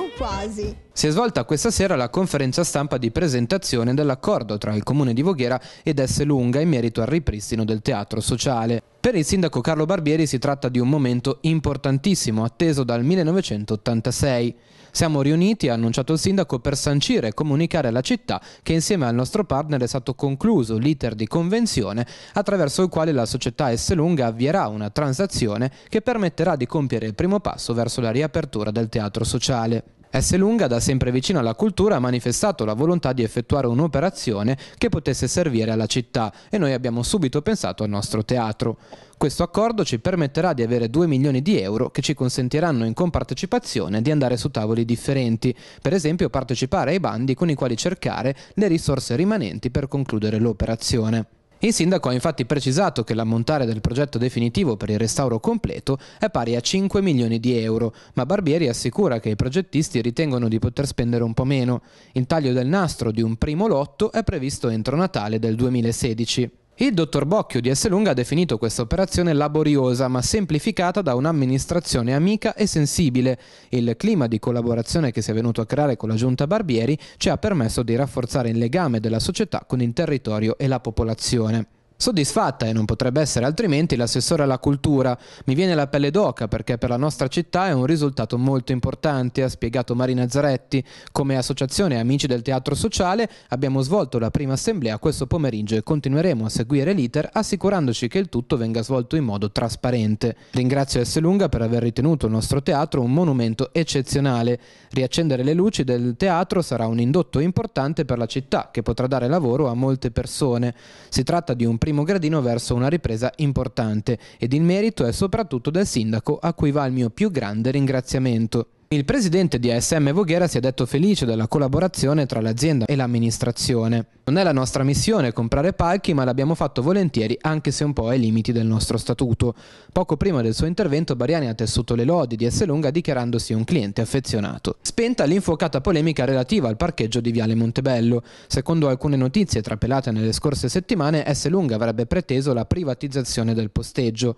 o oh, quasi. Si è svolta questa sera la conferenza stampa di presentazione dell'accordo tra il comune di Voghera ed S. Lunga in merito al ripristino del teatro sociale. Per il sindaco Carlo Barbieri si tratta di un momento importantissimo, atteso dal 1986. Siamo riuniti, ha annunciato il sindaco, per sancire e comunicare alla città che insieme al nostro partner è stato concluso l'iter di convenzione attraverso il quale la società S Lunga avvierà una transazione che permetterà di compiere il primo passo verso la riapertura del teatro sociale. S. Lunga, da sempre vicino alla cultura, ha manifestato la volontà di effettuare un'operazione che potesse servire alla città e noi abbiamo subito pensato al nostro teatro. Questo accordo ci permetterà di avere 2 milioni di euro che ci consentiranno in compartecipazione di andare su tavoli differenti, per esempio partecipare ai bandi con i quali cercare le risorse rimanenti per concludere l'operazione. Il sindaco ha infatti precisato che l'ammontare del progetto definitivo per il restauro completo è pari a 5 milioni di euro, ma Barbieri assicura che i progettisti ritengono di poter spendere un po' meno. Il taglio del nastro di un primo lotto è previsto entro Natale del 2016. Il dottor Bocchio di Esselunga ha definito questa operazione laboriosa ma semplificata da un'amministrazione amica e sensibile. Il clima di collaborazione che si è venuto a creare con la giunta Barbieri ci ha permesso di rafforzare il legame della società con il territorio e la popolazione. Soddisfatta, e non potrebbe essere altrimenti, l'assessore alla cultura. Mi viene la pelle d'oca perché per la nostra città è un risultato molto importante, ha spiegato Marina Zaretti. Come associazione Amici del Teatro Sociale abbiamo svolto la prima assemblea questo pomeriggio e continueremo a seguire l'iter assicurandoci che il tutto venga svolto in modo trasparente. Ringrazio S. Lunga per aver ritenuto il nostro teatro un monumento eccezionale. Riaccendere le luci del teatro sarà un indotto importante per la città che potrà dare lavoro a molte persone. Si tratta di un primo primo gradino verso una ripresa importante ed il merito è soprattutto del sindaco a cui va il mio più grande ringraziamento. Il presidente di ASM Voghera si è detto felice della collaborazione tra l'azienda e l'amministrazione. Non è la nostra missione comprare palchi, ma l'abbiamo fatto volentieri anche se un po' ai limiti del nostro statuto. Poco prima del suo intervento Bariani ha tessuto le lodi di Esselunga dichiarandosi un cliente affezionato. Spenta l'infuocata polemica relativa al parcheggio di Viale Montebello. Secondo alcune notizie trapelate nelle scorse settimane, Esselunga avrebbe preteso la privatizzazione del posteggio.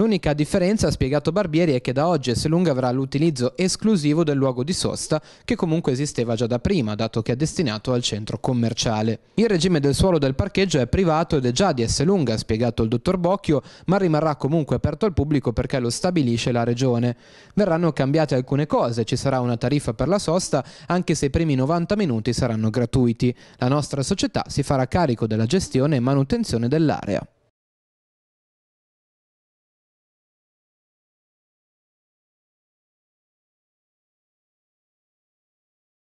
L'unica differenza, ha spiegato Barbieri, è che da oggi Esselunga avrà l'utilizzo esclusivo del luogo di sosta che comunque esisteva già da prima, dato che è destinato al centro commerciale. Il regime del suolo del parcheggio è privato ed è già di Esselunga, ha spiegato il dottor Bocchio, ma rimarrà comunque aperto al pubblico perché lo stabilisce la regione. Verranno cambiate alcune cose, ci sarà una tariffa per la sosta anche se i primi 90 minuti saranno gratuiti. La nostra società si farà carico della gestione e manutenzione dell'area.